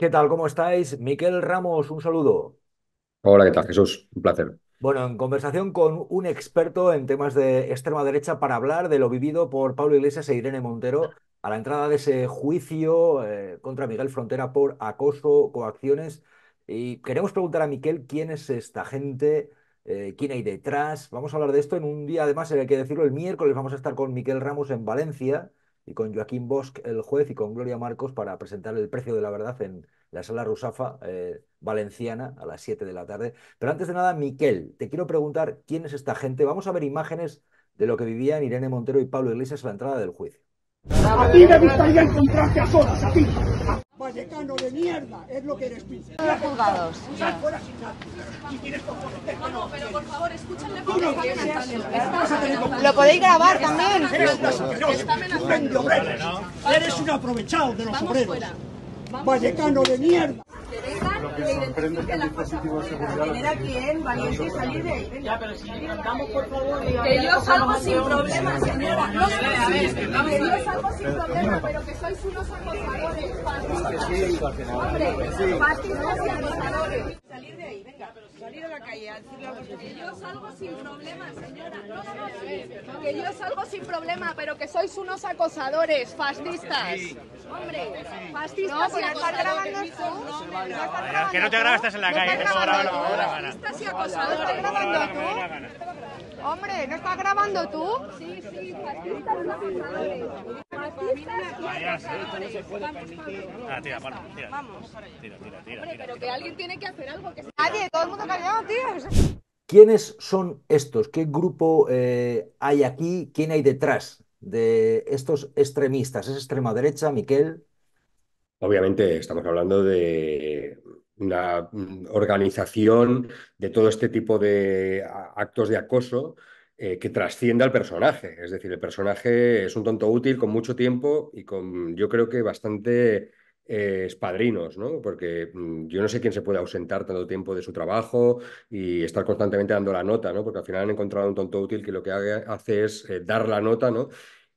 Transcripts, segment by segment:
¿Qué tal? ¿Cómo estáis? Miquel Ramos, un saludo. Hola, ¿qué tal, Jesús? Un placer. Bueno, en conversación con un experto en temas de extrema derecha para hablar de lo vivido por Pablo Iglesias e Irene Montero a la entrada de ese juicio eh, contra Miguel Frontera por acoso, coacciones. Y queremos preguntar a Miquel quién es esta gente, eh, quién hay detrás. Vamos a hablar de esto en un día, además, hay que decirlo, el miércoles vamos a estar con Miquel Ramos en Valencia y con Joaquín Bosch, el juez, y con Gloria Marcos para presentar el precio de la verdad en la sala Rusafa eh, valenciana a las 7 de la tarde. Pero antes de nada, Miquel, te quiero preguntar quién es esta gente. Vamos a ver imágenes de lo que vivían Irene Montero y Pablo Iglesias a la entrada del juicio. A ti vallecano de mierda, es lo que eres tú. juzgados. No, pero por favor, escúchenle porque no, Lo podéis grabar también. Eres un aprovechado de los obreros. Vallecano de mierda que sorprende este que el dispositivo de seguridad... Genera quien valiente salir de ahí. Ya, pero si cantamos, por favor... Que yo salgo sin problema, señora. No, que yo salgo sin problema, pero que sois unos acosadores. Partidos. Hombre, partidos y acosadores salir la calle Que yo salgo sin problema, señora. No, Que yo salgo sin problema, pero que sois unos acosadores, fascistas. Hombre, fascistas y acosadores. No, tú? que no te grabas, estás en la calle, Fascistas y acosadores. estás grabando tú? Hombre, ¿no estás grabando tú? Sí, sí, fascistas y acosadores. ¿Quiénes son estos? ¿Qué grupo eh, hay aquí? ¿Quién hay detrás de estos extremistas? ¿Es extrema derecha, Miquel? Obviamente estamos hablando de una organización de todo este tipo de actos de acoso eh, que trascienda al personaje. Es decir, el personaje es un tonto útil con mucho tiempo y con, yo creo que bastante eh, espadrinos, ¿no? Porque mm, yo no sé quién se puede ausentar tanto tiempo de su trabajo y estar constantemente dando la nota, ¿no? Porque al final han encontrado un tonto útil que lo que hace es eh, dar la nota, ¿no?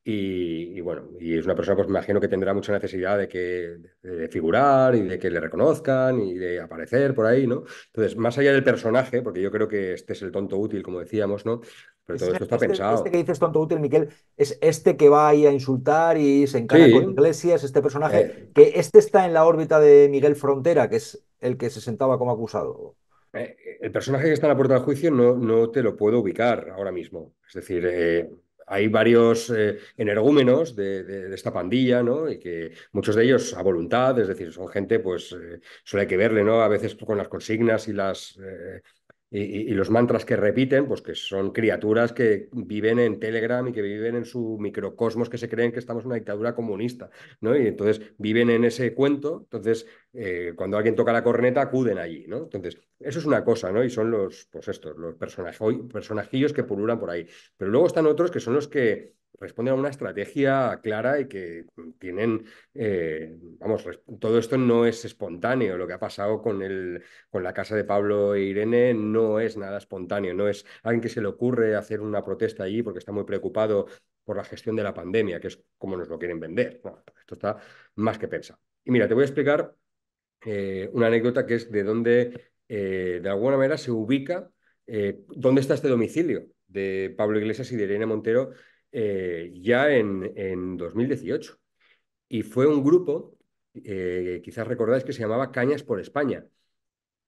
Y, bueno, y es una persona, pues me imagino que tendrá mucha necesidad de que de figurar y de que le reconozcan y de aparecer por ahí, ¿no? Entonces, más allá del personaje, porque yo creo que este es el tonto útil, como decíamos, ¿no? Pero todo esto está este, este pensado. Este que dices tonto útil, Miguel es este que va ahí a insultar y se encarga con Iglesias, este personaje, eh. que este está en la órbita de Miguel Frontera, que es el que se sentaba como acusado. Eh, el personaje que está en la puerta del juicio no, no te lo puedo ubicar ahora mismo. Es decir, eh, hay varios eh, energúmenos de, esta pandilla, ¿no? Y que muchos de ellos a voluntad, es decir, son gente, pues, eh, suele hay que verle, ¿no? A veces con las consignas y las, eh, y, los mantras que repiten, pues que son criaturas que viven en Telegram y que viven en su microcosmos, que se creen que estamos en una dictadura comunista, ¿no? Y entonces viven en ese cuento, entonces eh, cuando alguien toca la corneta acuden allí, ¿no? Entonces, eso es una cosa, ¿no? Y son los, pues estos, los personajillos que pululan por ahí. Pero luego están otros que son los que responden a una estrategia clara y que tienen, eh, vamos, todo esto no es espontáneo. Lo que ha pasado con, el, con la casa de Pablo e Irene no es nada espontáneo, no es alguien que se le ocurre hacer una protesta allí porque está muy preocupado por la gestión de la pandemia, que es como nos lo quieren vender. Pues esto está más que pensado. Y mira, te voy a explicar eh, una anécdota que es de dónde, eh, de alguna manera, se ubica, dónde está este domicilio de Pablo Iglesias y de Irene Montero eh, ya en, 2018. Y fue un grupo, eh, quizás recordáis, que se llamaba Cañas por España,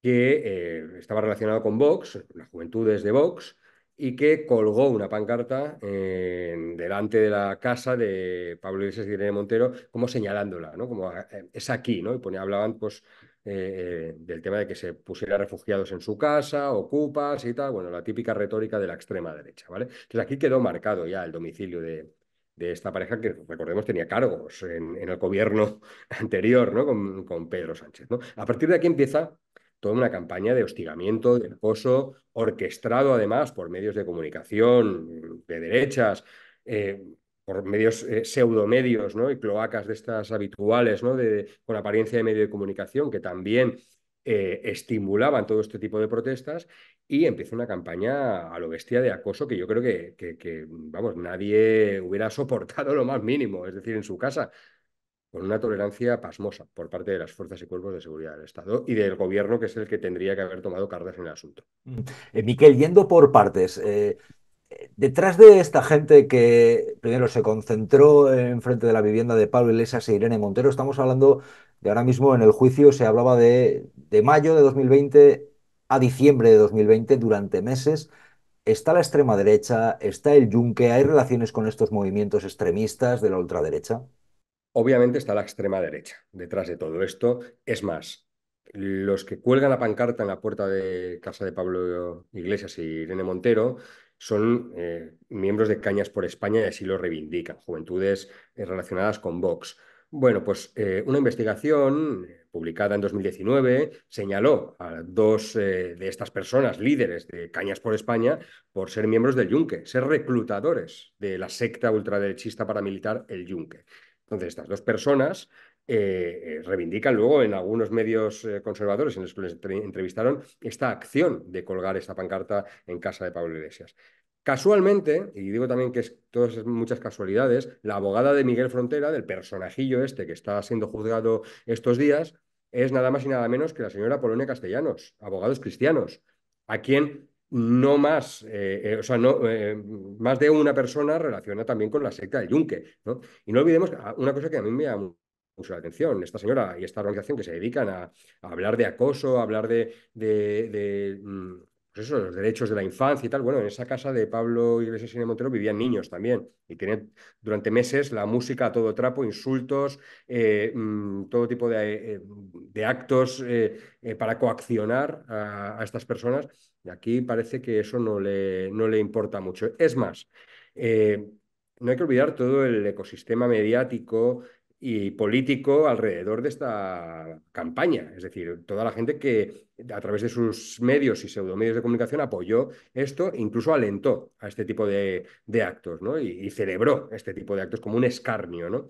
que eh, estaba relacionado con Vox, las juventudes de Vox, y que colgó una pancarta delante de la casa de Pablo Iglesias y Irene Montero, como señalándola, ¿no? Como es aquí, ¿no? Y ponía, hablaban, pues, eh, eh, del tema de que se pusiera refugiados en su casa, ocupas y tal, bueno, la típica retórica de la extrema derecha, ¿vale? Entonces aquí quedó marcado ya el domicilio de, esta pareja que, recordemos, tenía cargos en, el gobierno anterior, ¿no? Con, Pedro Sánchez, ¿no? A partir de aquí empieza toda una campaña de hostigamiento, de acoso, orquestado además por medios de comunicación de derechas, eh, por medios eh, pseudomedios y cloacas de estas habituales, ¿no? de, con apariencia de medio de comunicación, que también eh, estimulaban todo este tipo de protestas, y empieza una campaña a lo bestia de acoso que yo creo que, vamos, nadie hubiera soportado lo más mínimo, es decir, en su casa, con una tolerancia pasmosa por parte de las fuerzas y cuerpos de seguridad del Estado y del gobierno, que es el que tendría que haber tomado cartas en el asunto. Mm. Eh, Miquel, yendo por partes, detrás de esta gente que primero se concentró en frente de la vivienda de Pablo Iglesias e Irene Montero, estamos hablando de ahora mismo en el juicio, se hablaba de, de mayo de 2020 a diciembre de 2020, durante meses, está la extrema derecha, está el yunque, ¿hay relaciones con estos movimientos extremistas de la ultraderecha? Obviamente está la extrema derecha detrás de todo esto. Es más, los que cuelgan la pancarta en la puerta de casa de Pablo Iglesias y e Irene Montero son eh, miembros de Cañas por España y así lo reivindican, juventudes eh, relacionadas con Vox. Bueno, pues eh, una investigación publicada en 2019 señaló a dos de estas personas, líderes de Cañas por España, por ser miembros del Yunque, ser reclutadores de la secta ultraderechista paramilitar El Yunque. Entonces, estas dos personas eh, eh, reivindican luego en algunos medios eh, conservadores en los que les entrevistaron esta acción de colgar esta pancarta en casa de Pablo Iglesias. Casualmente, y digo también que es todas muchas casualidades, la abogada de Miguel Frontera, del personajillo este que está siendo juzgado estos días, es nada más y nada menos que la señora Polonia Castellanos, abogados cristianos, a quien no más, o sea, no, más de una persona relaciona también con la secta de Yunque. ¿no? Y no olvidemos ah, una cosa que a mí me ha mucho la atención. Esta señora y esta organización que se dedican a, hablar de acoso, a hablar de, de, mm, pues los derechos de la infancia y tal. Bueno, en esa casa de Pablo Iglesias y de Montero vivían niños también y tienen durante meses la música a todo trapo, insultos, eh, mm, todo tipo de, eh, actos eh, para coaccionar a, a, estas personas. Y aquí parece que eso no le, no le importa mucho. Es más, no hay que olvidar todo el ecosistema mediático y político alrededor de esta campaña. Es decir, toda la gente que a través de sus medios y pseudomedios de comunicación apoyó esto, incluso alentó a este tipo de, actos, ¿no? Y, celebró este tipo de actos como un escarnio, ¿no?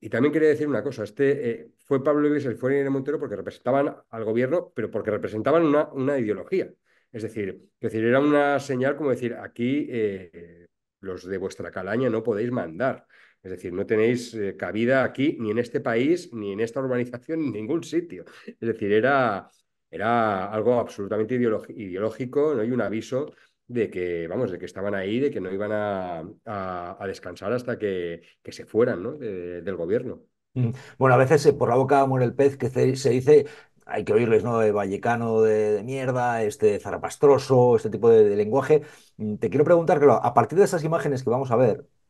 Y también quería decir una cosa, este eh, fue Pablo Iglesias y fue Irene Montero porque representaban al gobierno, pero porque representaban una, ideología. Es decir, decir, era una señal como decir, aquí eh, los de vuestra calaña no podéis mandar. Es decir, no tenéis eh, cabida aquí, ni en este país, ni en esta urbanización, ni en ningún sitio. Es decir, era, era algo absolutamente ideológico, ¿no? hay un aviso de que, vamos, de que estaban ahí, de que no iban a, descansar hasta que, se fueran, del gobierno. Mm. Bueno, a veces eh, por la boca muere el pez que se, dice hay que oírles, ¿no? De vallecano de, mierda, este zarapastroso, este tipo de, lenguaje. Mm, te quiero preguntar, claro, a partir de esas imágenes que vamos a ver,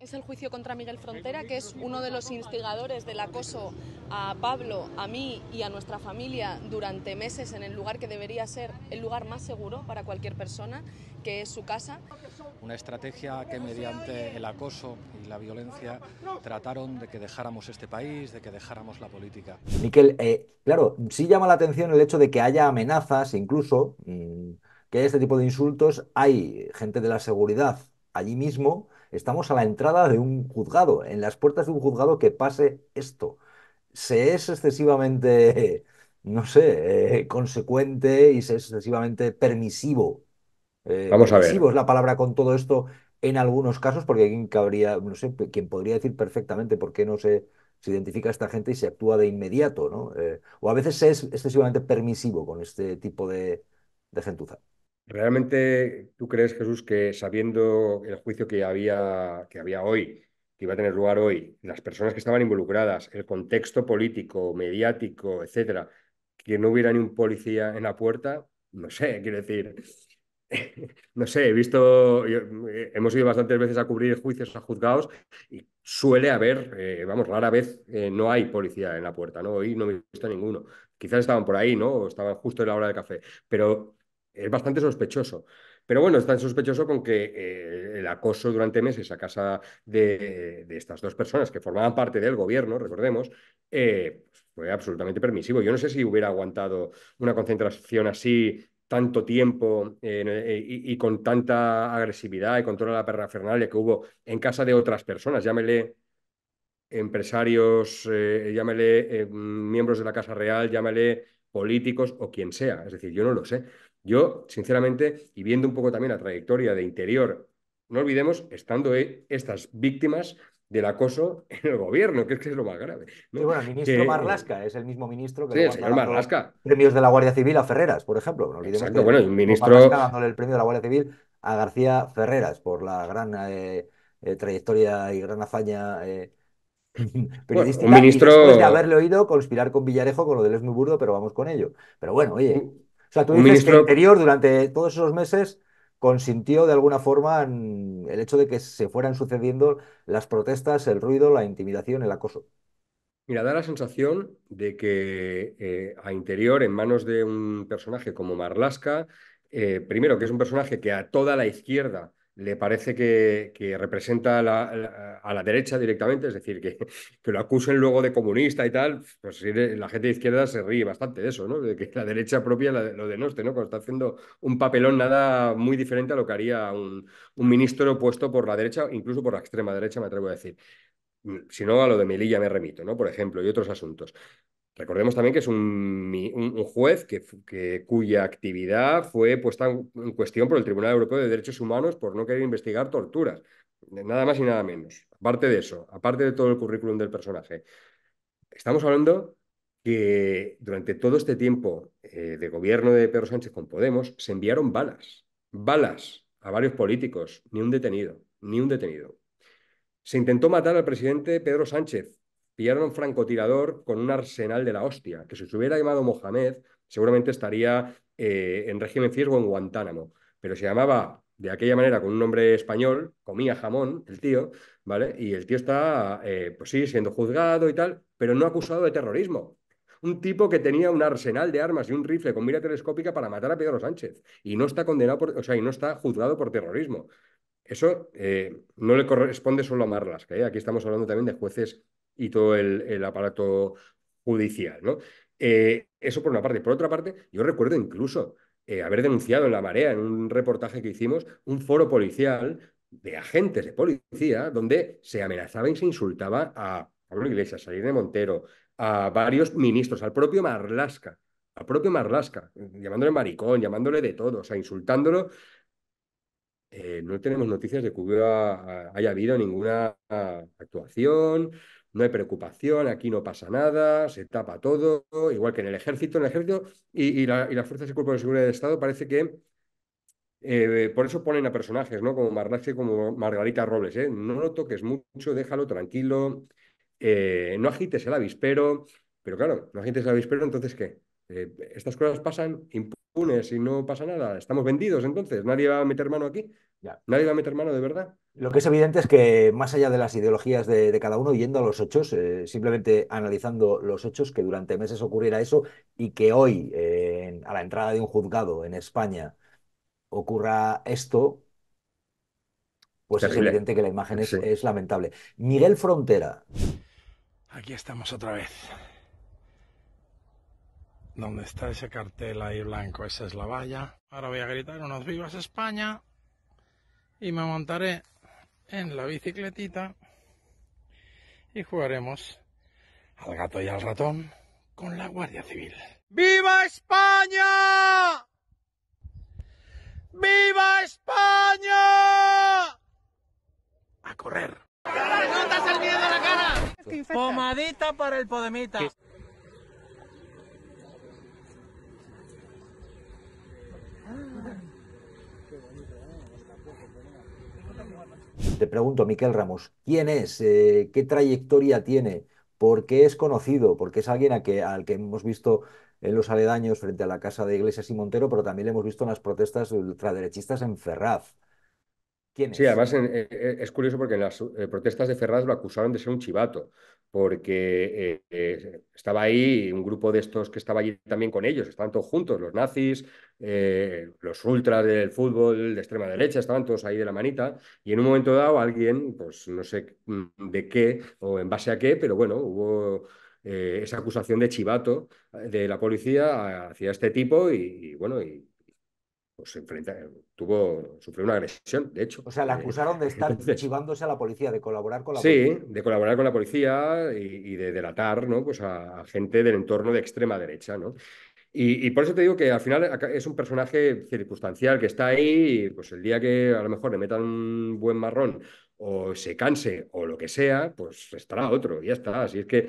Es el juicio contra Miguel Frontera, que es uno de los instigadores del acoso a Pablo, a mí y a nuestra familia durante meses en el lugar que debería ser el lugar más seguro para cualquier persona, que es su casa. Una estrategia que mediante el acoso y la violencia trataron de que dejáramos este país, de que dejáramos la política. Miquel, eh, claro, sí llama la atención el hecho de que haya amenazas, incluso mm, que haya este tipo de insultos. Hay gente de la seguridad allí mismo Estamos a la entrada de un juzgado, en las puertas de un juzgado que pase esto. Se es excesivamente, no sé, eh, consecuente y se es excesivamente permisivo. Eh, Vamos a es la palabra con todo esto en algunos casos, porque alguien cabría, no sé, quien podría decir perfectamente por qué no se, identifica esta gente y se actúa de inmediato, ¿no? Eh, o a veces se es excesivamente permisivo con este tipo de, de gentuza. ¿Realmente tú crees, Jesús, que sabiendo el juicio que había, que había hoy, que iba a tener lugar hoy, las personas que estaban involucradas, el contexto político, mediático, etcétera, que no hubiera ni un policía en la puerta, no sé, quiero decir, no sé, he visto, eh, hemos ido bastantes veces a cubrir juicios a juzgados y suele haber, eh, vamos, rara vez eh, no hay policía en la puerta, ¿no? Hoy no he visto ninguno. Quizás estaban por ahí, ¿no? estaban justo en la hora de café, pero es bastante sospechoso. Pero bueno, es tan sospechoso con que eh, el acoso durante meses a casa de, estas dos personas que formaban parte del gobierno, recordemos, eh, fue absolutamente permisivo. Yo no sé si hubiera aguantado una concentración así tanto tiempo eh, y, con tanta agresividad y con toda la perrafernalia que hubo en casa de otras personas, llámele empresarios, llámele miembros de la Casa Real, llámele políticos o quien sea. Es decir, yo no lo sé. Yo, sinceramente, y viendo un poco también la trayectoria de interior, no olvidemos, estando e, estas víctimas del acoso en el gobierno, que es, que es lo más grave. Y bueno, el ministro Marlasca es el mismo ministro que le premios de la Guardia Civil a Ferreras, por ejemplo. No olvidemos Exacto, bueno, el ministro... Marlaska dándole el premio de la Guardia Civil a García Ferreras por la gran eh, eh, trayectoria y gran hazaña eh, periodística. ministro... después de haberle oído conspirar con Villarejo con lo del burdo, pero vamos con ello. Pero bueno, oye... O sea, tú dices que Interior durante todos esos meses consintió de alguna forma el hecho de que se fueran sucediendo las protestas, el ruido, la intimidación, el acoso. Mira, da la sensación de que eh, a Interior, en manos de un personaje como Marlaska, eh, primero que es un personaje que a toda la izquierda le parece que, representa a la, derecha directamente, es decir, que, que, lo acusen luego de comunista y tal, pues la gente de izquierda se ríe bastante de eso, ¿no? De que la derecha propia lo denoste, ¿no? Cuando está haciendo un papelón nada muy diferente a lo que haría un, ministro puesto por la derecha, incluso por la extrema derecha, me atrevo a decir mm, si no a lo de Melilla me remito, ¿no? Por ejemplo, y otros asuntos. Recordemos también que es un, juez que, cuya actividad fue puesta en cuestión por el Tribunal Europeo de Derechos Humanos por no querer investigar torturas, nada más y nada menos. Aparte de eso, aparte de todo el currículum del personaje, estamos hablando que durante todo este tiempo eh, de gobierno de Pedro Sánchez con Podemos se enviaron balas, balas a varios políticos, ni un detenido, ni un detenido. Se intentó matar al presidente Pedro Sánchez, pillaron un francotirador con un arsenal de la hostia, que si se hubiera llamado Mohamed, seguramente estaría eh, en régimen fiesgo en Guantánamo. Pero se llamaba de aquella manera con un nombre español, comía jamón el tío, ¿vale? Y el tío está, eh, pues sí, siendo juzgado y tal, pero no acusado de terrorismo. Un tipo que tenía un arsenal de armas y un rifle con mira telescópica para matar a Pedro Sánchez y no está condenado por, o sea, y no está juzgado por terrorismo. Eso eh, no le corresponde solo a Marlas, que aquí estamos hablando también de jueces y todo el, aparato judicial. ¿no? Eh, eso por una parte. Por otra parte, yo recuerdo incluso eh, haber denunciado en La Marea, en un reportaje que hicimos, un foro policial de agentes de policía donde se amenazaba y se insultaba a Pablo Iglesias, a de Montero, a varios ministros, al propio Marlasca, al propio Marlasca, llamándole maricón, llamándole de todo, o sea, insultándolo. Eh, no tenemos noticias de que hubiera, haya habido ninguna actuación, no hay preocupación, aquí no pasa nada, se tapa todo, igual que en el ejército, en el ejército y, las fuerzas y cuerpo de seguridad del Estado parece que eh, por eso ponen a personajes, ¿no? Como como Margarita Robles, ¿eh? No lo toques mucho, déjalo tranquilo, eh, no agites el avispero, pero claro, no agites el avispero, entonces ¿qué? Eh, estas cosas pasan impunes y no pasa nada, estamos vendidos entonces, nadie va a meter mano aquí, nadie va a meter mano de verdad. Lo que es evidente es que más allá de las ideologías de, cada uno, yendo a los hechos, eh, simplemente analizando los hechos, que durante meses ocurriera eso y que hoy, a la entrada de un juzgado en España, ocurra esto, pues es evidente que la imagen es, lamentable. Miguel Frontera. Aquí estamos otra vez. ¿Dónde está ese cartel ahí blanco, esa es la valla. Ahora voy a gritar unos vivas España y me montaré en la bicicletita y jugaremos al gato y al ratón con la Guardia Civil. ¡Viva España! ¡Viva España! A correr. Pomadita para el Podemita. te pregunto, Miquel Ramos, ¿quién es? Eh, ¿Qué trayectoria tiene? ¿Por qué es conocido? Porque es alguien a que, al que hemos visto en los aledaños frente a la casa de Iglesias y Montero, pero también le hemos visto en las protestas ultraderechistas en Ferraz. Sí, además eh, eh, es curioso porque en las eh, protestas de Ferraz lo acusaron de ser un chivato, porque estaba ahí un grupo de estos que estaba allí también con ellos, estaban todos juntos, los nazis, los ultras del fútbol de extrema derecha, estaban todos ahí de la manita, y en un momento dado alguien, pues no sé mm, de qué o en base a qué, pero bueno, hubo... esa acusación de chivato de la policía hacia este tipo y, y bueno, y pues, tuvo, sufrió una agresión, de hecho. O sea, le eh, acusaron de estar chivándose a la policía, de colaborar con la policía. Sí, de colaborar con la policía y, de delatar ¿no? pues a, gente del entorno de extrema derecha. ¿no? Y, por eso te digo que al final es un personaje circunstancial que está ahí y pues el día que a lo mejor le metan un buen marrón o se canse o lo que sea, pues estará otro, ya está. Así es que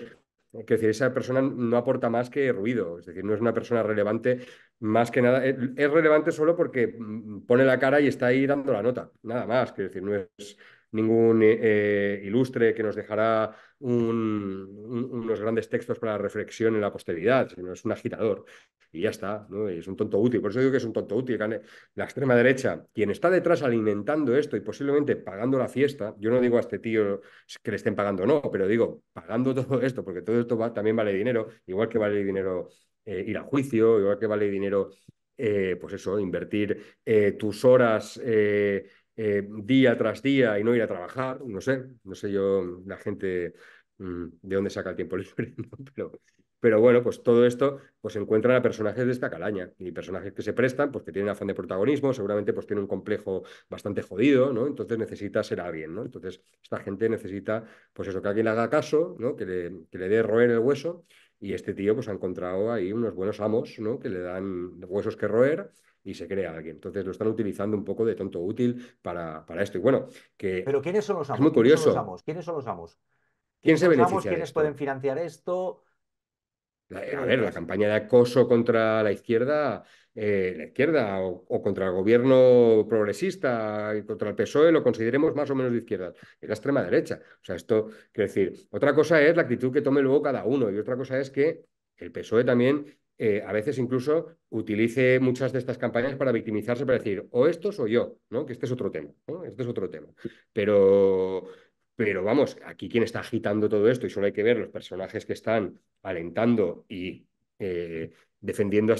es decir, esa persona no aporta más que ruido, es decir, no es una persona relevante más que nada. Es, relevante solo porque mm, pone la cara y está ahí dando la nota, nada más. Es decir, no es ningún eh, eh, ilustre que nos dejará un, unos grandes textos para la reflexión en la posteridad, sino es un agitador. Y ya está, ¿no? es un tonto útil. Por eso digo que es un tonto útil. La extrema derecha, quien está detrás alimentando esto y posiblemente pagando la fiesta, yo no digo a este tío que le estén pagando o no, pero digo, pagando todo esto, porque todo esto también vale dinero, igual que vale dinero eh, ir a juicio, igual que vale dinero, eh, pues eso, invertir eh, tus horas. Eh, día tras día y no ir a trabajar, no sé, no sé yo mm, la gente mm, de dónde saca el tiempo libre, pero, bueno, pues todo esto, pues encuentran a personajes de esta calaña y personajes que se prestan, pues que tienen afán de protagonismo, seguramente pues tienen un complejo bastante jodido, ¿no? Entonces necesita ser alguien, ¿no? Entonces esta gente necesita, pues eso, que alguien le haga caso, ¿no? Que le, que le dé roer el hueso y este tío pues ha encontrado ahí unos buenos amos, ¿no? Que le dan huesos que roer y se crea alguien. Entonces lo están utilizando un poco de tonto útil para, para esto. Y bueno, que. Pero ¿quiénes son los amos? Es muy curioso. ¿Quiénes son los amos? ¿Quiénes son ¿Quién se beneficia? ¿Quiénes pueden financiar esto? a eh, ver, la campaña de acoso contra la izquierda, eh, la izquierda o, o, contra el gobierno progresista, contra el PSOE, lo consideremos más o menos de izquierda, es la extrema derecha. O sea, esto, quiere decir, otra cosa es la actitud que tome luego cada uno y otra cosa es que el PSOE también eh, a veces incluso utilice muchas de estas campañas para victimizarse, para decir, o estos o yo, ¿no? Que este es otro tema, Este es otro tema. Pero, pero vamos, aquí quien está agitando todo esto, y solo hay que ver los personajes que están alentando y eh, defendiendo a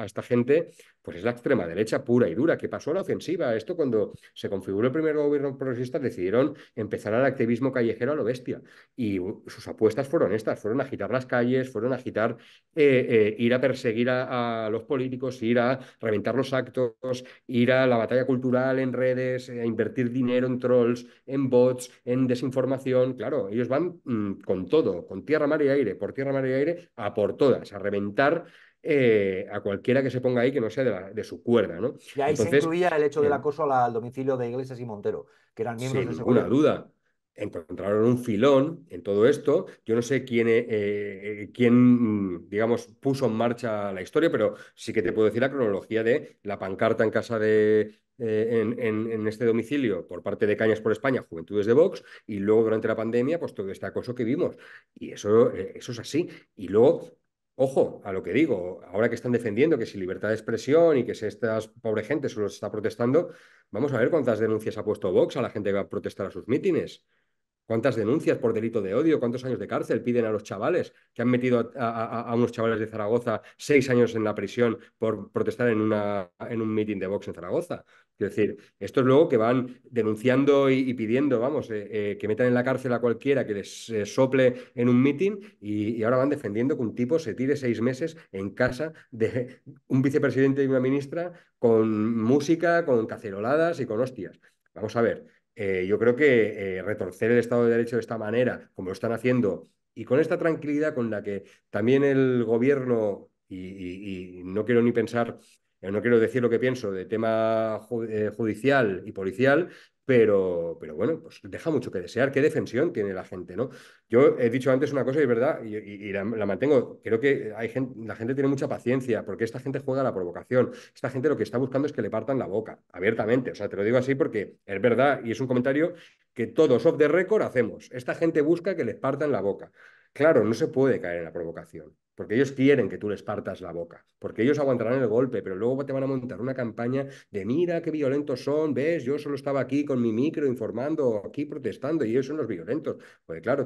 esta, gente, pues es la extrema derecha pura y dura, que pasó a la ofensiva. Esto cuando se configuró el primer gobierno progresista decidieron empezar al activismo callejero a lo bestia. Y sus apuestas fueron estas, fueron agitar las calles, fueron agitar, eh, eh, ir a perseguir a, los políticos, ir a reventar los actos, ir a la batalla cultural en redes, eh, a invertir dinero en trolls, en bots, en desinformación. Claro, ellos van mm, con todo, con tierra, mar y aire, por tierra, mar y aire, a por todas, a reventar eh, a cualquiera que se ponga ahí que no sea de, su cuerda, ¿no? Y ahí se incluía el hecho del eh, acoso al domicilio de Iglesias y Montero, que eran miembros sin ninguna duda. Encontraron un filón en todo esto. Yo no sé quién, eh, quién, mm, digamos, puso en marcha la historia, pero sí que te puedo decir la cronología de la pancarta en casa de, en, este domicilio por parte de Cañas por España, Juventudes de Vox, y luego durante la pandemia, pues todo este acoso que vimos. Y eso, eso es así. Y luego Ojo a lo que digo, ahora que están defendiendo que si libertad de expresión y que si esta pobre gente solo está protestando, vamos a ver cuántas denuncias ha puesto Vox a la gente que va a protestar a sus mítines. ¿Cuántas denuncias por delito de odio? ¿Cuántos años de cárcel piden a los chavales que han metido a, unos chavales de Zaragoza seis años en la prisión por protestar en, en un meeting de Vox en Zaragoza? Es decir, es luego que van denunciando y, pidiendo, vamos, eh, eh, que metan en la cárcel a cualquiera que les eh, sople en un meeting y, y, ahora van defendiendo que un tipo se tire seis meses en casa de un vicepresidente y una ministra con música, con caceroladas y con hostias. Vamos a ver, eh, yo creo que eh, retorcer el Estado de Derecho de esta manera, como lo están haciendo, y con esta tranquilidad con la que también el gobierno, y no quiero ni pensar, eh, no quiero decir lo que pienso de tema judicial y policial, pero, pero bueno, pues deja mucho que desear. ¿Qué defensión tiene la gente? ¿no? Yo he dicho antes una cosa y es verdad, y, la, mantengo. Creo que hay gente, la gente tiene mucha paciencia porque esta gente juega a la provocación. Esta gente lo que está buscando es que le partan la boca, abiertamente. O sea, te lo digo así porque es verdad y es un comentario que todos off the record hacemos. Esta gente busca que les partan la boca. Claro, no se puede caer en la provocación porque ellos quieren que tú les partas la boca, porque ellos aguantarán el golpe, pero luego te van a montar una campaña de mira qué violentos son, ves, yo solo estaba aquí con mi micro informando, aquí protestando, y ellos son los violentos. Porque claro,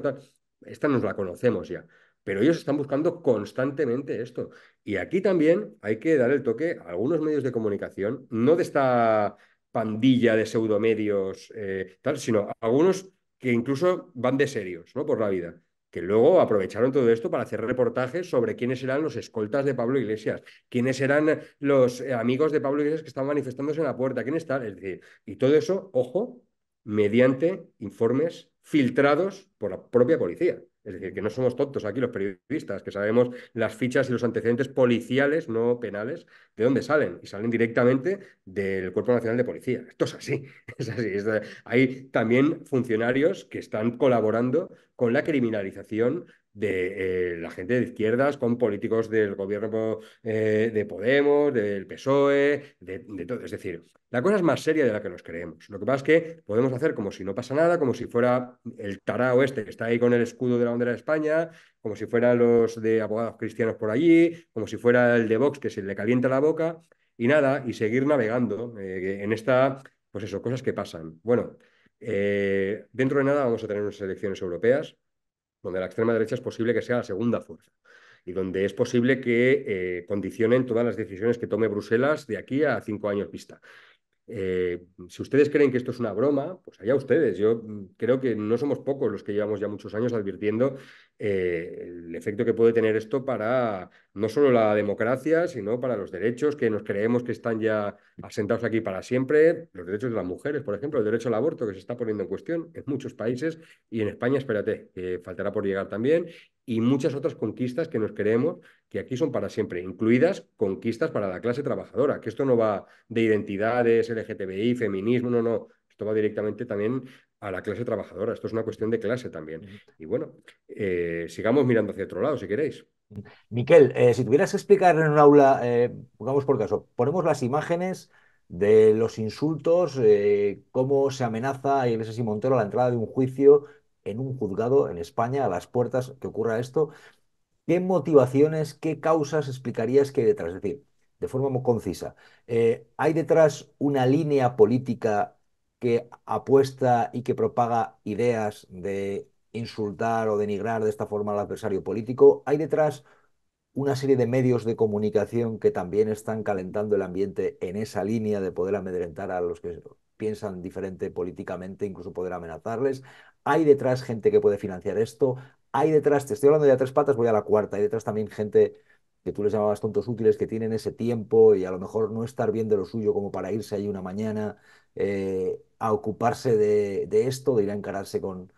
esta nos la conocemos ya, pero ellos están buscando constantemente esto. Y aquí también hay que dar el toque a algunos medios de comunicación, no de esta pandilla de pseudomedios, eh, tal, sino a algunos que incluso van de serios, ¿no? Por la vida que luego aprovecharon todo esto para hacer reportajes sobre quiénes eran los escoltas de Pablo Iglesias, quiénes eran los eh, amigos de Pablo Iglesias que estaban manifestándose en la puerta, quién está, es decir, y todo eso, ojo, mediante informes filtrados por la propia policía. Es decir, que no somos tontos aquí los periodistas, que sabemos las fichas y los antecedentes policiales, no penales, de dónde salen. Y salen directamente del Cuerpo Nacional de Policía. Esto es así. Hay también funcionarios que están colaborando con la criminalización de eh, la gente de izquierdas con políticos del gobierno eh, de Podemos, del PSOE, de, todo. Es decir, la cosa es más seria de la que nos creemos. Lo que pasa es que podemos hacer como si no pasa nada, como si fuera el tarao este que está ahí con el escudo de la bandera de España, como si fueran los de abogados cristianos por allí, como si fuera el de Vox que se le calienta la boca y nada, y seguir navegando eh, en esta, pues eso, cosas que pasan. Bueno, dentro de nada vamos a tener unas elecciones europeas donde la extrema derecha es posible que sea la segunda fuerza y donde es posible que eh, condicionen todas las decisiones que tome Bruselas de aquí a cinco años vista. Eh, si ustedes creen que esto es una broma, pues allá ustedes. Yo mm, creo que no somos pocos los que llevamos ya muchos años advirtiendo eh, el efecto que puede tener esto para no solo la democracia, sino para los derechos que nos creemos que están ya asentados aquí para siempre, los derechos de las mujeres, por ejemplo, el derecho al aborto que se está poniendo en cuestión en muchos países y en España, espérate, faltará por llegar también, y muchas otras conquistas que nos creemos que aquí son para siempre, incluidas conquistas para la clase trabajadora, que esto no va de identidades, LGTBI, feminismo, no, no, esto va directamente también a la clase trabajadora, esto es una cuestión de clase también. Y bueno, eh, sigamos mirando hacia otro lado, si queréis. Miquel, eh, si tuvieras que explicar en un aula, eh, pongamos por caso, ponemos las imágenes de los insultos, cómo se amenaza a Iglesias y Montero a la entrada de un juicio en un juzgado en España, a las puertas que ocurra esto, ¿qué motivaciones, qué causas explicarías que hay detrás? Es decir, de forma muy concisa, eh, ¿hay detrás una línea política que apuesta y que propaga ideas de insultar o denigrar de esta forma al adversario político? ¿Hay detrás una serie de medios de comunicación que también están calentando el ambiente en esa línea de poder amedrentar a los que piensan diferente políticamente, incluso poder amenazarles. Hay detrás gente que puede financiar esto. Hay detrás, te estoy hablando de tres patas, voy a la cuarta. Hay detrás también gente que tú les llamabas tontos útiles, que tienen ese tiempo y a lo mejor no estar bien de lo suyo como para irse ahí una mañana eh, a ocuparse de, esto, de ir a encararse con,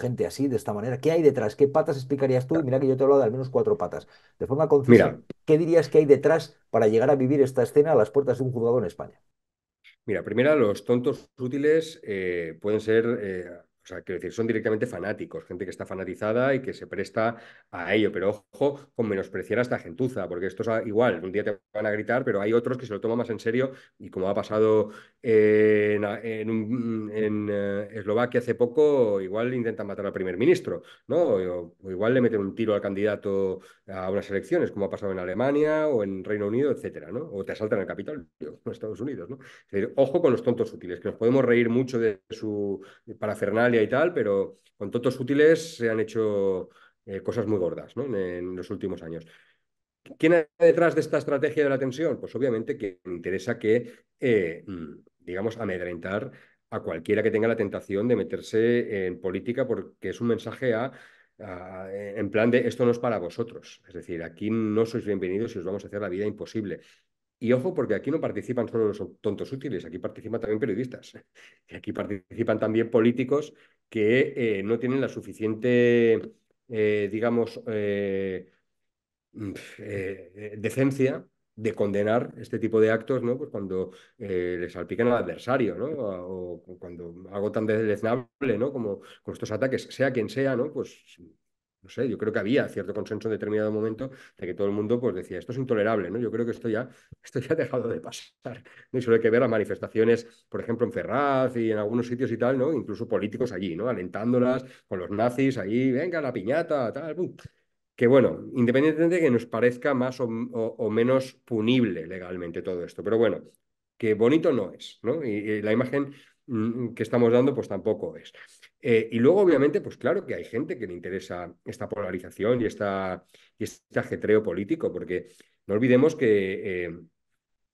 gente así, de esta manera. ¿Qué hay detrás? ¿Qué patas explicarías tú? mira que yo te he hablado de al menos cuatro patas. De forma concisa, ¿qué dirías que hay detrás para llegar a vivir esta escena a las puertas de un juzgado en España? Mira, primero, los tontos útiles eh, pueden ser eh, o sea, quiero decir, son directamente fanáticos, gente que está fanatizada y que se presta a ello. Pero ojo con menospreciar a esta gentuza, porque esto es igual, un día te van a gritar, pero hay otros que se lo toman más en serio. Y como ha pasado en, eh, Eslovaquia hace poco, igual intentan matar al primer ministro, ¿no? O, igual le meten un tiro al candidato a unas elecciones, como ha pasado en Alemania o en Reino Unido, etcétera, ¿no? O te asaltan el Capitolio, en Estados Unidos, ¿no? Es decir, ojo con los tontos útiles, que nos podemos reír mucho de su parafernalia y tal, pero con totos útiles se han hecho eh, cosas muy gordas en, los últimos años. ¿Quién está detrás de esta estrategia de la tensión? Pues obviamente que interesa que, eh, mm, digamos, amedrentar a cualquiera que tenga la tentación de meterse en política porque es un mensaje en plan de esto no es para vosotros. Es decir, aquí no sois bienvenidos y os vamos a hacer la vida imposible. Y ojo, porque aquí no participan solo los tontos útiles, aquí participan también periodistas, y aquí participan también políticos que eh, no tienen la suficiente, eh, digamos, eh, mm, decencia de condenar este tipo de actos, ¿no? Pues cuando le salpican al adversario, ¿no? O cuando algo tan deleznable, ¿no? Como, con estos ataques, sea quien sea, ¿no? Pues no sé, yo creo que había cierto consenso en determinado momento de que todo el mundo pues, decía, esto es intolerable, ¿no? Yo creo que esto ya, esto ya ha dejado de pasar. Y solo hay que ver las manifestaciones, por ejemplo, en Ferraz y en algunos sitios y tal, ¿no? Incluso políticos allí, ¿no? Alentándolas con los nazis allí, venga, la piñata, tal, pum. Que bueno, independientemente de que nos parezca más o, menos punible legalmente todo esto, pero bueno, que bonito no es, ¿no? y, y la imagen mm, que estamos dando, pues tampoco es. Eh, y luego, obviamente, pues claro que hay gente que le interesa esta polarización y, esta, este ajetreo político, porque no olvidemos que, eh,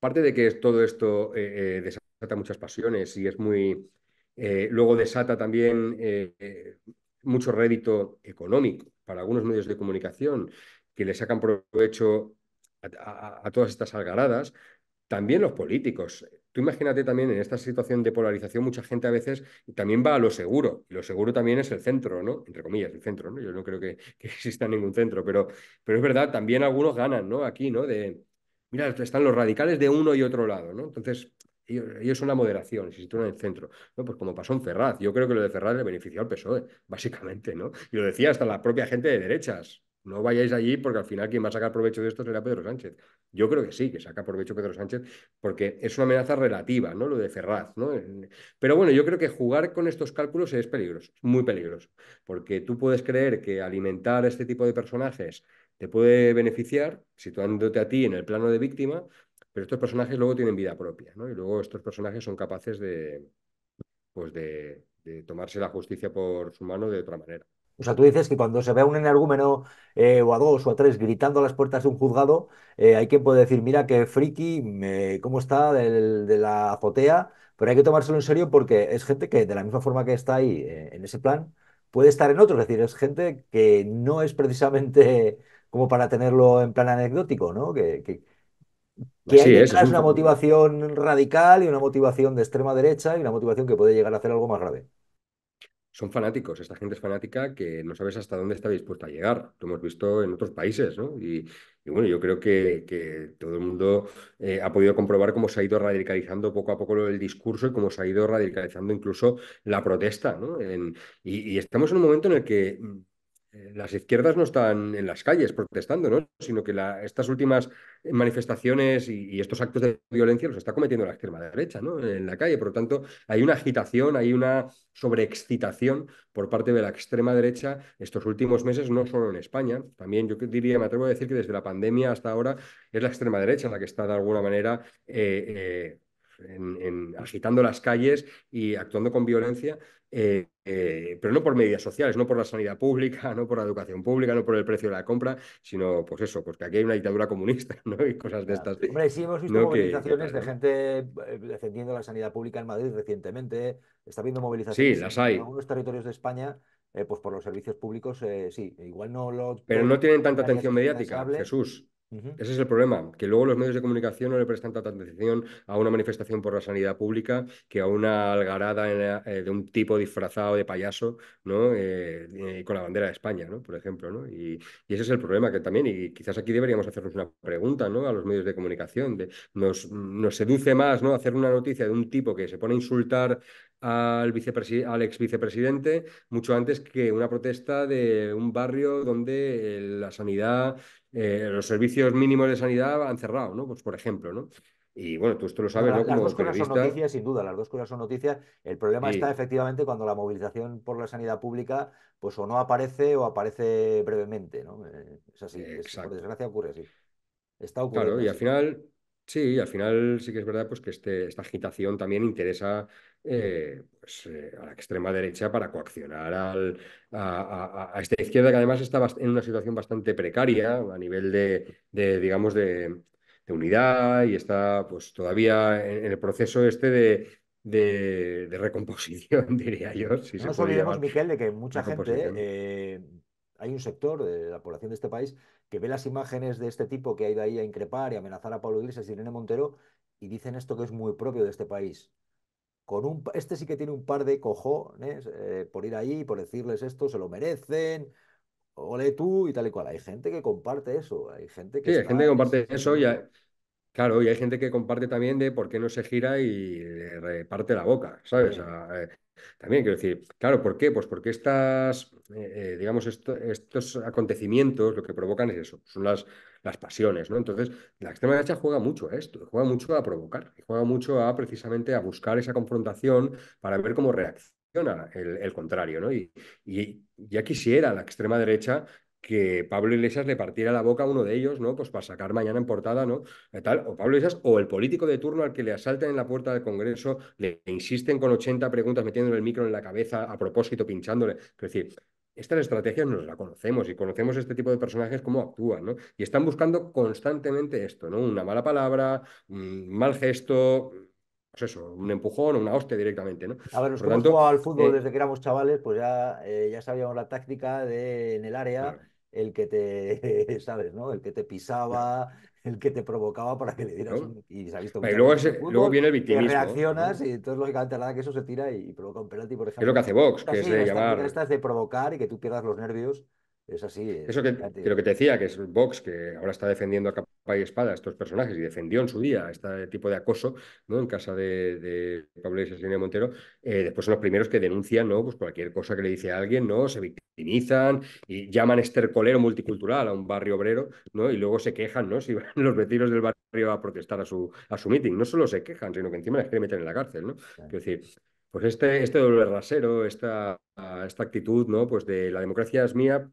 parte de que todo esto eh, desata muchas pasiones y es muy. luego desata también mucho rédito económico para algunos medios de comunicación que le sacan provecho a, a todas estas algaradas, también los políticos Tú imagínate también en esta situación de polarización, mucha gente a veces también va a lo seguro. Y lo seguro también es el centro, ¿no? Entre comillas, el centro, ¿no? Yo no creo que, exista ningún centro, pero, pero es verdad, también algunos ganan, ¿no? Aquí, ¿no? De, mira, están los radicales de uno y otro lado, ¿no? Entonces, ellos, son la moderación, se sitúan en el centro. ¿no? Pues como pasó en Ferraz, yo creo que lo de Ferraz le benefició al PSOE, básicamente, ¿no? Y lo decía hasta la propia gente de derechas, no vayáis allí porque al final quien va a sacar provecho de esto será Pedro Sánchez. Yo creo que sí, que saca provecho Pedro Sánchez porque es una amenaza relativa, ¿no? Lo de Ferraz, ¿no? Pero bueno, yo creo que jugar con estos cálculos es peligroso, muy peligroso, porque tú puedes creer que alimentar a este tipo de personajes te puede beneficiar situándote a ti en el plano de víctima, pero estos personajes luego tienen vida propia, ¿no? Y luego estos personajes son capaces de, pues de tomarse la justicia por su mano de otra manera. O sea, tú dices que cuando se ve a un energúmeno eh, o a dos o a tres gritando a las puertas de un juzgado, eh, hay quien puede decir, mira qué friki, cómo está de la azotea, pero hay que tomárselo en serio porque es gente que de la misma forma que está ahí eh, en ese plan, puede estar en otro. Es decir, es gente que no es precisamente como para tenerlo en plan anecdótico, ¿no? Que, que, es, una motivación radical y una motivación de extrema derecha y una motivación que puede llegar a hacer algo más grave son fanáticos, esta gente es fanática que no sabes hasta dónde está dispuesta a llegar. Lo hemos visto en otros países, ¿no? Y, bueno, yo creo que, que todo el mundo eh, ha podido comprobar cómo se ha ido radicalizando poco a poco el discurso y cómo se ha ido radicalizando incluso la protesta, ¿no? y, y estamos en un momento en el que mm, las izquierdas no están en las calles protestando, sino que estas últimas manifestaciones y, estos actos de violencia los está cometiendo la extrema derecha ¿no? en la calle. Por lo tanto, hay una agitación, hay una sobreexcitación por parte de la extrema derecha estos últimos meses, no solo en España. También yo diría, me atrevo a decir que desde la pandemia hasta ahora es la extrema derecha la que está de alguna manera... Eh, eh, agitando las calles y actuando con violencia eh, eh, pero no por medidas sociales, no por la sanidad pública, no por la educación pública, no por el precio de la compra, sino pues eso, porque aquí hay una dictadura comunista ¿no? y cosas de estas. Hombre, sí hemos visto movilizaciones de gente eh, defendiendo la sanidad pública en Madrid recientemente, está habiendo movilizaciones en algunos territorios de España. pues por los servicios públicos, sí, igual no lo... Pero no tienen tanta atención mediática, Jesús. Ese es el problema, que luego los medios de comunicación no le prestan tanta atención a una manifestación por la sanidad pública que a una algarada eh, de un tipo disfrazado de payaso, ¿no? Eh, eh, con la bandera de España, ¿no? Por ejemplo, ¿no? Y, ese es el problema que también, y quizás aquí deberíamos hacernos una pregunta, ¿no? A los medios de comunicación, de, nos, seduce más, ¿no? Hacer una noticia de un tipo que se pone a insultar al, al ex vicepresidente mucho antes que una protesta de un barrio donde la sanidad eh, los servicios mínimos de sanidad han cerrado, ¿no? Pues por ejemplo, ¿no? Y bueno, tú esto lo sabes, ¿no? las dos cosas son noticias, sin duda, las dos cosas son noticias. El problema está efectivamente cuando la movilización por la sanidad pública, pues o no aparece o aparece brevemente, ¿no? Eh, es así, por desgracia ocurre así. Está ocurriendo. Claro, y al final Sí, al final sí que es verdad pues, que este, esta agitación también interesa eh, pues, eh, a la extrema derecha para coaccionar a, esta izquierda que además está en una situación bastante precaria a nivel de, digamos, de, unidad y está pues, todavía en, el proceso este de, recomposición, diría yo. no nos olvidemos, Miquel, de que mucha gente, eh, hay un sector de la población de este país que ve las imágenes de este tipo que ha ido ahí a increpar y amenazar a Pablo Iglesias y Irene Montero y dicen esto que es muy propio de este país. Con un, este sí que tiene un par de cojones eh, por ir ahí, por decirles esto, se lo merecen, ole tú y tal y cual. Hay gente que comparte eso, hay gente que... Sí, hay gente que comparte eso y, Claro, y hay gente que comparte también de por qué no se gira y reparte la boca, ¿sabes? Eh, también quiero decir, claro, ¿por qué? Pues porque estas, eh, eh, digamos, estos acontecimientos lo que provocan es eso, son las, las pasiones, ¿no? Entonces, la extrema derecha juega mucho a esto, juega mucho a provocar, juega mucho a precisamente a buscar esa confrontación para ver cómo reacciona el, contrario, ¿no? Y, y ya quisiera la extrema derecha que Pablo Iglesias le partiera la boca a uno de ellos, ¿no? Pues para sacar mañana en portada, ¿no? Eh, tal, o Pablo Iglesias, o el político de turno al que le asaltan en la puerta del Congreso, le insisten con 80 preguntas metiéndole el micro en la cabeza a propósito, pinchándole. Es decir, esta estrategia nos la conocemos y conocemos este tipo de personajes cómo actúan, ¿no? Y están buscando constantemente esto, ¿no? Una mala palabra, un mal gesto, pues eso, un empujón una hostia directamente, ¿no? A ver, nos Por al fútbol eh desde que éramos chavales, pues ya, eh, ya sabíamos la táctica de en el área el que te, ¿sabes? ¿no? El que te pisaba, el que te provocaba para que le dieras un... Y, se ha visto luego, viene el victimismo. Y reaccionas y entonces, lógicamente, nada que eso se tira y, provoca un penalti, por ejemplo. Es lo que hace Vox, que es de llamar... Esta es de provocar y que tú pierdas los nervios es así. Eso que, lo que te decía, que es Vox, que ahora está defendiendo a capa y espada a estos personajes y defendió en su día este tipo de acoso ¿no? en casa de, Pablo Iglesias y Montero, eh, después son los primeros que denuncian ¿no? pues cualquier cosa que le dice a alguien, ¿no? se victimizan y llaman estercolero multicultural a un barrio obrero ¿no? y luego se quejan ¿no? si van los vecinos del barrio a protestar a su, a su meeting. No solo se quejan, sino que encima les quieren meter en la cárcel. ¿no? Es decir, pues este, este doble rasero, esta, esta actitud, ¿no? Pues de la democracia es mía,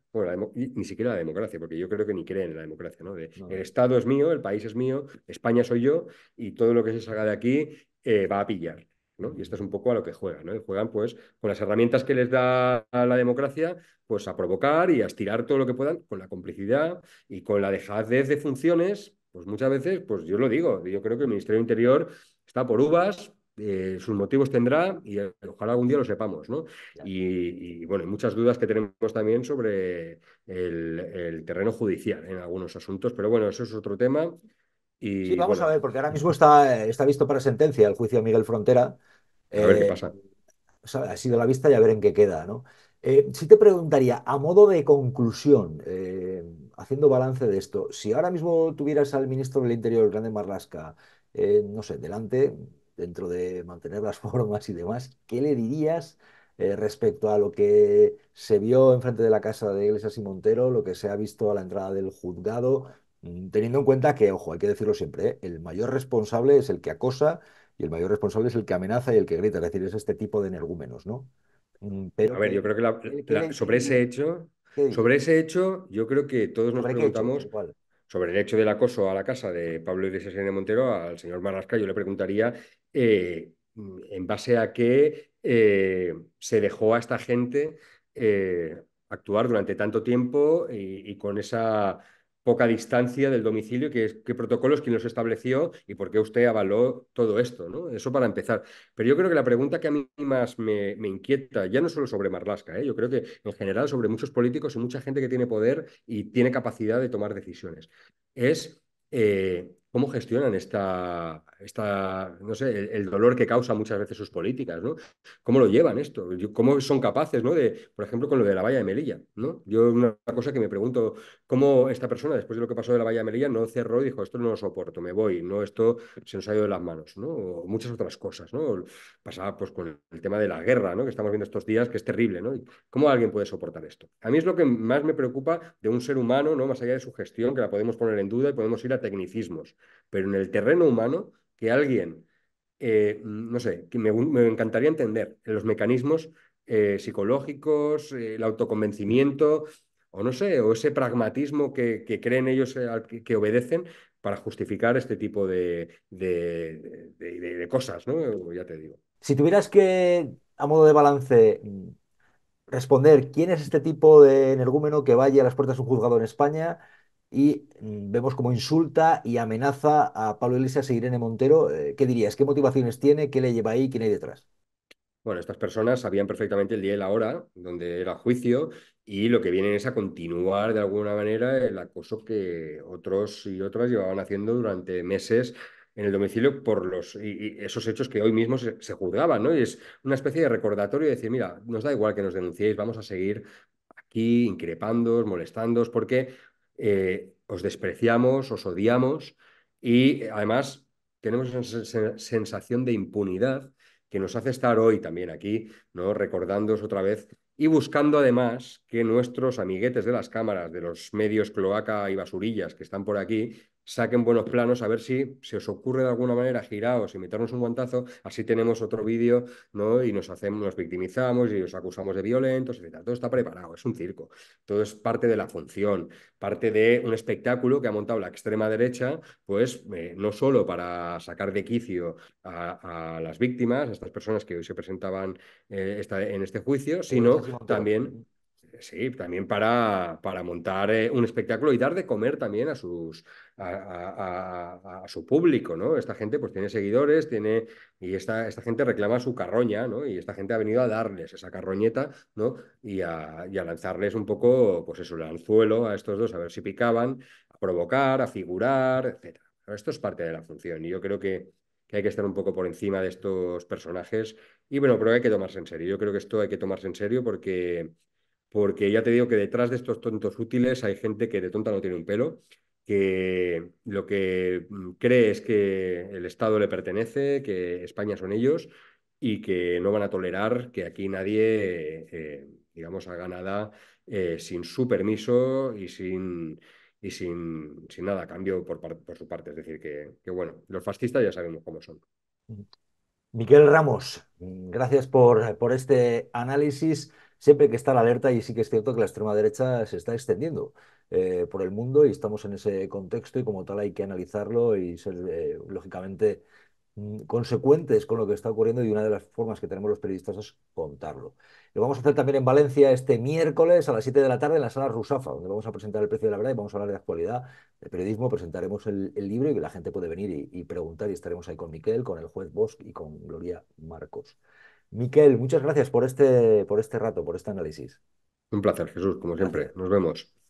ni siquiera la democracia, porque yo creo que ni creen en la democracia, ¿no? El Estado es mío, el país es mío, España soy yo y todo lo que se salga de aquí eh, va a pillar. ¿no? Y esto es un poco a lo que juegan, ¿no? juegan pues con las herramientas que les da la democracia, pues a provocar y a estirar todo lo que puedan con la complicidad y con la dejadez de funciones, pues muchas veces, pues yo lo digo, yo creo que el Ministerio del Interior está por uvas, eh, sus motivos tendrá y eh, ojalá algún día lo sepamos, ¿no? Y, bueno, muchas dudas que tenemos también sobre el, terreno judicial en algunos asuntos, pero bueno, eso es otro tema. Y, sí, vamos a ver, porque ahora mismo está, está visto para sentencia el juicio de Miguel Frontera. A ver qué eh, pasa. ha sido la vista y a ver en qué queda, ¿no? te preguntaría, a modo de conclusión, haciendo balance de esto, si ahora mismo tuvieras al ministro del Interior, el grande Marlasca, no sé, delante, dentro de mantener las formas y demás, ¿qué le dirías eh, respecto a lo que se vio enfrente de la casa de Iglesias y Montero, lo que se ha visto a la entrada del juzgado, mm, teniendo en cuenta que, ojo, hay que decirlo siempre, ¿eh? el mayor responsable es el que acosa y el mayor responsable es el que amenaza y el que grita, es decir, es este tipo de energúmenos, ¿no? Mm, pero a ver, yo creo que sobre ese hecho, sobre ese hecho, yo creo que todos nos preguntamos sobre el hecho del acoso a la casa de Pablo Iglesias de Montero, al señor Marrasca, yo le preguntaría eh, en base a qué eh, se dejó a esta gente eh, actuar durante tanto tiempo y con esa poca distancia del domicilio, qué, protocolos, quién los estableció y por qué usted avaló todo esto, ¿no? Eso para empezar. Pero yo creo que la pregunta que a mí más me, inquieta, ya no solo sobre Marlaska, ¿eh? yo creo que en general sobre muchos políticos y mucha gente que tiene poder y tiene capacidad de tomar decisiones, es eh, cómo gestionan esta, esta, no sé, el, dolor que causa muchas veces sus políticas, ¿no? ¿Cómo lo llevan esto? ¿Cómo son capaces, ¿no? De, por ejemplo, con lo de la valla de Melilla, ¿no? Yo una cosa que me pregunto, ¿cómo esta persona, después de lo que pasó de la valla de Melilla, no cerró y dijo, esto no lo soporto, me voy, no, esto se nos ha ido de las manos, ¿no? O muchas otras cosas, ¿no? Pasaba pues con el tema de la guerra, ¿no? Que estamos viendo estos días, que es terrible, ¿no? ¿Cómo alguien puede soportar esto? A mí es lo que más me preocupa de un ser humano, ¿no? Más allá de su gestión, que la podemos poner en duda y podemos ir a tecnicismos, pero en el terreno humano, que alguien, eh, no sé, que me, encantaría entender los mecanismos eh, psicológicos, eh, el autoconvencimiento, o no sé, o ese pragmatismo que, creen ellos que, obedecen para justificar este tipo de, de, cosas, ¿no? Ya te digo. Si tuvieras que, a modo de balance, mm, responder quién es este tipo de energúmeno que vaya a las puertas de un juzgado en España, y mm, vemos como insulta y amenaza a Pablo Iglesias e Irene Montero. Eh, ¿Qué dirías? ¿Qué motivaciones tiene? ¿Qué le lleva ahí? ¿Quién hay detrás? Bueno, estas personas sabían perfectamente el día y la hora donde era juicio y lo que vienen es a continuar de alguna manera el acoso que otros y otras llevaban haciendo durante meses en el domicilio por los esos hechos que hoy mismo se, juzgaban, ¿no? Y es una especie de recordatorio de decir, mira, nos da igual que nos denunciéis, vamos a seguir aquí increpándoos, molestándoos, porque eh, os despreciamos, os odiamos y además tenemos esa sensación de impunidad que nos hace estar hoy también aquí, ¿no? recordándoos otra vez y buscando además que nuestros amiguetes de las cámaras, de los medios cloaca y basurillas que están por aquí, saquen buenos planos, a ver si se os ocurre de alguna manera giraros y meternos un guantazo, así tenemos otro vídeo, ¿no? Y nos hacemos, nos victimizamos y os acusamos de violentos, etc. Todo está preparado, es un circo. Todo es parte de la función, parte de un espectáculo que ha montado la extrema derecha, pues eh, no solo para sacar de quicio a, las víctimas, a estas personas que hoy se presentaban eh, en este juicio, sino también sí, también para, para montar eh, un espectáculo y dar de comer también a, sus, a, su público, ¿no? Esta gente pues tiene seguidores, tiene, y esta, esta gente reclama su carroña, ¿no? Y esta gente ha venido a darles esa carroñeta, ¿no? Y a, lanzarles un poco, pues eso, el anzuelo a estos dos, a ver si picaban, a provocar, a figurar, etc. esto es parte de la función y yo creo que, que hay que estar un poco por encima de estos personajes. Y bueno, pero hay que tomarse en serio. Yo creo que esto hay que tomarse en serio porque porque ya te digo que detrás de estos tontos útiles hay gente que de tonta no tiene un pelo, que lo que mm, cree es que el Estado le pertenece, que España son ellos y que no van a tolerar que aquí nadie, eh, digamos, haga nada eh, sin su permiso y sin y sin, nada cambio por, por, su parte. Es decir, que, bueno, los fascistas ya sabemos cómo son. Miquel Ramos, gracias por, por este análisis siempre hay que estar alerta y sí que es cierto que la extrema derecha se está extendiendo eh, por el mundo y estamos en ese contexto y como tal hay que analizarlo y ser, eh, lógicamente, mm, consecuentes con lo que está ocurriendo y una de las formas que tenemos los periodistas es contarlo. Lo vamos a hacer también en Valencia este miércoles a las 7 de la tarde en la sala Rusafa, donde vamos a presentar el precio de la verdad y vamos a hablar de actualidad, de periodismo, presentaremos el, libro y la gente puede venir y, y, preguntar y estaremos ahí con Miquel, con el juez Bosch y con Gloria Marcos. Miquel, muchas gracias por este, por este rato, por este análisis. Un placer, Jesús, como siempre. Nos vemos.